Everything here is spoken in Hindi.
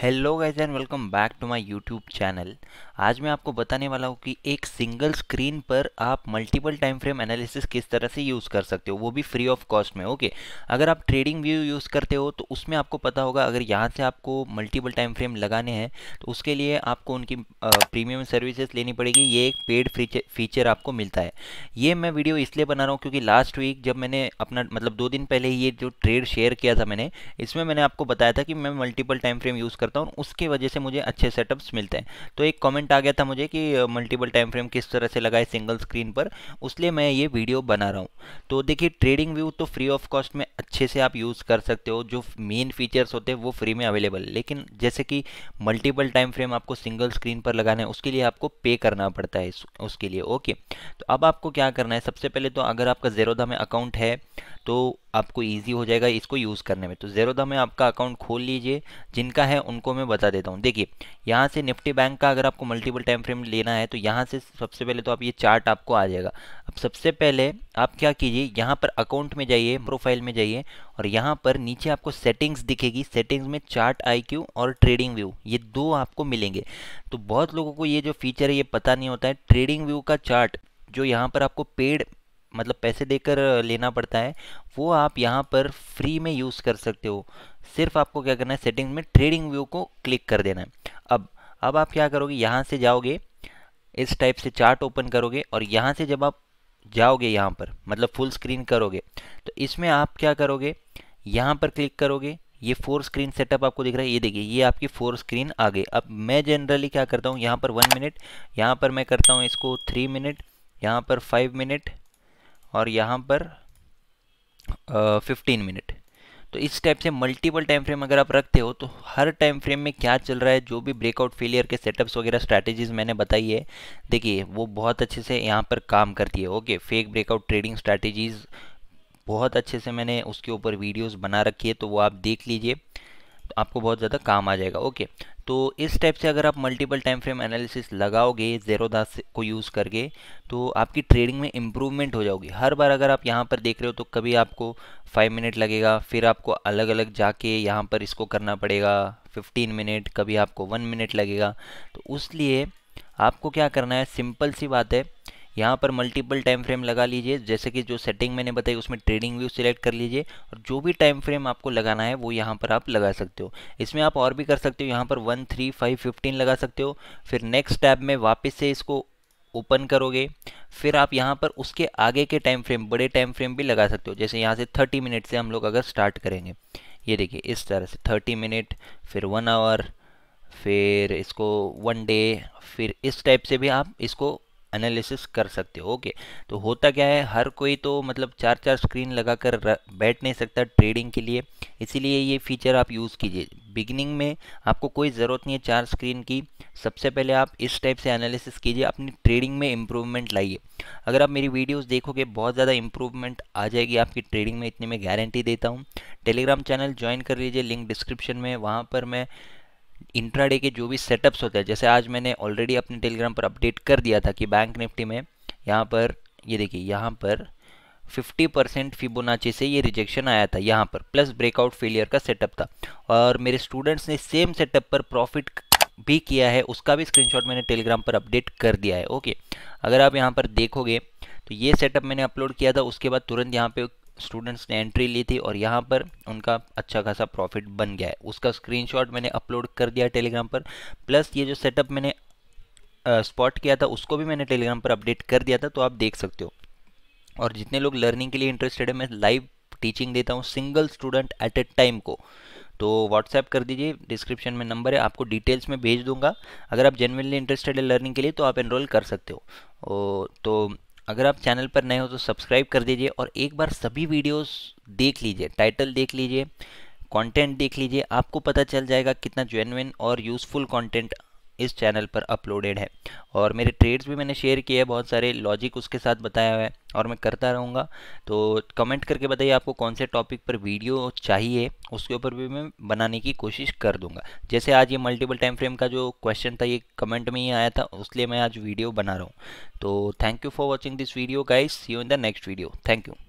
hello guys and welcome back to my YouTube channel आज मैं आपको बताने वाला हूँ कि एक सिंगल स्क्रीन पर आप मल्टीपल टाइम फ्रेम एनालिसिस किस तरह से यूज़ कर सकते हो वो भी फ्री ऑफ कॉस्ट में ओके अगर आप ट्रेडिंग व्यू यूज़ करते हो तो उसमें आपको पता होगा अगर यहाँ से आपको मल्टीपल टाइम फ्रेम लगाने हैं तो उसके लिए आपको उनकी प्रीमियम सर्विसेज लेनी पड़ेगी ये एक पेड फीचर आपको मिलता है ये मैं वीडियो इसलिए बना रहा हूँ क्योंकि लास्ट वीक जब मैंने अपना मतलब दो दिन पहले ये जो ट्रेड शेयर किया था मैंने इसमें मैंने आपको बताया था कि मैं मल्टीपल टाइम फ्रेम यूज़ कर करता हूँ उसके वजह से मुझे अच्छे सेटअप्स मिलते हैं तो एक कमेंट आ गया था मुझे कि मल्टीपल टाइम फ्रेम किस तरह से लगाए सिंगल स्क्रीन पर उसलिए मैं ये वीडियो बना रहा हूँ तो देखिए ट्रेडिंग व्यू तो फ्री ऑफ कॉस्ट में अच्छे से आप यूज़ कर सकते हो जो मेन फीचर्स होते हैं वो फ्री में अवेलेबल है लेकिन जैसे कि मल्टीपल टाइम फ्रेम आपको सिंगल स्क्रीन पर लगाना है उसके लिए आपको पे करना पड़ता है उसके लिए ओके तो अब आपको क्या करना है सबसे पहले तो अगर आपका जेरोदा में अकाउंट है तो आपको ईजी हो जाएगा इसको यूज़ करने में तो जेरोदा में आपका अकाउंट खोल लीजिए जिनका है उन उनको मैं बता देता हूँ देखिए यहाँ से निफ्टी बैंक का अगर आपको मल्टीपल टाइम फ्रेम लेना है तो यहाँ से सबसे पहले तो आप ये चार्ट आपको आ जाएगा अब सबसे पहले आप क्या कीजिए यहाँ पर अकाउंट में जाइए प्रोफाइल में जाइए और यहाँ पर नीचे आपको सेटिंग्स दिखेगी सेटिंग्स में चार्ट आई और ट्रेडिंग व्यू ये दो आपको मिलेंगे तो बहुत लोगों को ये जो फीचर है ये पता नहीं होता है ट्रेडिंग व्यू का चार्ट जो यहाँ पर आपको पेड मतलब पैसे देकर लेना पड़ता है वो आप यहाँ पर फ्री में यूज़ कर सकते हो सिर्फ आपको क्या करना है सेटिंग में ट्रेडिंग व्यू को क्लिक कर देना है अब अब आप क्या करोगे यहाँ से जाओगे इस टाइप से चार्ट ओपन करोगे और यहाँ से जब आप जाओगे यहाँ पर मतलब फुल स्क्रीन करोगे तो इसमें आप क्या करोगे यहाँ पर क्लिक करोगे ये फोर स्क्रीन सेटअप आपको दिख रहा है ये देखिए ये आपकी फोर स्क्रीन आ गई अब मैं जनरली क्या करता हूँ यहाँ पर वन मिनट यहाँ पर मैं करता हूँ इसको थ्री मिनट यहाँ पर फाइव मिनट और यहाँ पर फिफ्टीन मिनट तो इस टाइप से मल्टीपल टाइम फ्रेम अगर आप रखते हो तो हर टाइम फ्रेम में क्या चल रहा है जो भी ब्रेकआउट फेलियर के सेटअप्स वगैरह स्ट्रैटेजीज मैंने बताई है देखिए वो बहुत अच्छे से यहाँ पर काम करती है okay fake breakout trading strategies बहुत अच्छे से मैंने उसके ऊपर वीडियोस बना रखी है तो वो आप देख लीजिए आपको बहुत ज़्यादा काम आ जाएगा ओके तो इस टाइप से अगर आप मल्टीपल टाइम फ्रेम एनालिसिस लगाओगे जेरो दास को यूज़ करके तो आपकी ट्रेडिंग में इम्प्रूवमेंट हो जाओगी हर बार अगर आप यहाँ पर देख रहे हो तो कभी आपको फाइव मिनट लगेगा फिर आपको अलग अलग जाके यहाँ पर इसको करना पड़ेगा फिफ्टीन मिनट कभी आपको वन मिनट लगेगा तो उस आपको क्या करना है सिंपल सी बात है यहाँ पर मल्टीपल टाइम फ्रेम लगा लीजिए जैसे कि जो सेटिंग मैंने बताई उसमें ट्रेडिंग व्यू सिलेक्ट कर लीजिए और जो भी टाइम फ्रेम आपको लगाना है वो यहाँ पर आप लगा सकते हो इसमें आप और भी कर सकते हो यहाँ पर वन थ्री फाइव फिफ्टीन लगा सकते हो फिर नेक्स्ट टैब में वापस से इसको ओपन करोगे फिर आप यहाँ पर उसके आगे के टाइम फ्रेम बड़े टाइम फ्रेम भी लगा सकते हो जैसे यहाँ से थर्टी मिनट से हम लोग अगर स्टार्ट करेंगे ये देखिए इस तरह से थर्टी मिनट फिर वन आवर फिर इसको वन डे फिर इस टाइप से भी आप इसको एनालिसिस कर सकते हो ओके तो होता क्या है हर कोई तो मतलब चार चार स्क्रीन लगाकर बैठ नहीं सकता ट्रेडिंग के लिए इसीलिए ये फीचर आप यूज़ कीजिए बिगिनिंग में आपको कोई ज़रूरत नहीं है चार स्क्रीन की सबसे पहले आप इस टाइप से एनालिसिस कीजिए अपनी ट्रेडिंग में इम्प्रूवमेंट लाइए अगर आप मेरी वीडियोज़ देखोगे बहुत ज़्यादा इम्प्रूवमेंट आ जाएगी आपकी ट्रेडिंग में इतने में गारंटी देता हूँ टेलीग्राम चैनल ज्वाइन कर लीजिए लिंक डिस्क्रिप्शन में वहाँ पर मैं इंट्राडे के जो भी सेटअप्स होते हैं जैसे आज मैंने ऑलरेडी अपने टेलीग्राम पर अपडेट कर दिया था कि बैंक निफ्टी में यहाँ पर ये देखिए यहाँ पर 50 परसेंट फिबोनाची से ये रिजेक्शन आया था यहाँ पर प्लस ब्रेकआउट फेलियर का सेटअप था और मेरे स्टूडेंट्स ने सेम सेटअप पर प्रॉफिट भी किया है उसका भी स्क्रीनशॉट मैंने टेलीग्राम पर अपडेट कर दिया है ओके अगर आप यहाँ पर देखोगे तो ये सेटअप मैंने अपलोड किया था उसके बाद तुरंत यहाँ पे स्टूडेंट्स ने एंट्री ली थी और यहाँ पर उनका अच्छा खासा प्रॉफिट बन गया है उसका स्क्रीनशॉट मैंने अपलोड कर दिया टेलीग्राम पर प्लस ये जो सेटअप मैंने स्पॉट किया था उसको भी मैंने टेलीग्राम पर अपडेट कर दिया था तो आप देख सकते हो और जितने लोग लर्निंग के लिए इंटरेस्टेड है मैं लाइव टीचिंग देता हूँ single student at a time को तो व्हाट्सएप कर दीजिए डिस्क्रिप्शन में नंबर है आपको डिटेल्स में भेज दूंगा अगर आप जेनविनली इंटरेस्टेड है लर्निंग के लिए तो आप एनरोल कर सकते हो तो अगर आप चैनल पर नए हो तो सब्सक्राइब कर दीजिए और एक बार सभी वीडियोस देख लीजिए टाइटल देख लीजिए कंटेंट देख लीजिए आपको पता चल जाएगा कितना जेनविन और यूज़फुल कंटेंट इस चैनल पर अपलोडेड है और मेरे ट्रेड्स भी मैंने शेयर किए हैं बहुत सारे लॉजिक उसके साथ बताया हुआ है और मैं करता रहूँगा तो कमेंट करके बताइए आपको कौन से टॉपिक पर वीडियो चाहिए उसके ऊपर भी मैं बनाने की कोशिश कर दूंगा जैसे आज ये मल्टीपल टाइम फ्रेम का जो क्वेश्चन था ये कमेंट में ही आया था उसलिए मैं आज वीडियो बना रहा हूँ तो thank you for watching this video guys see you in the next video thank you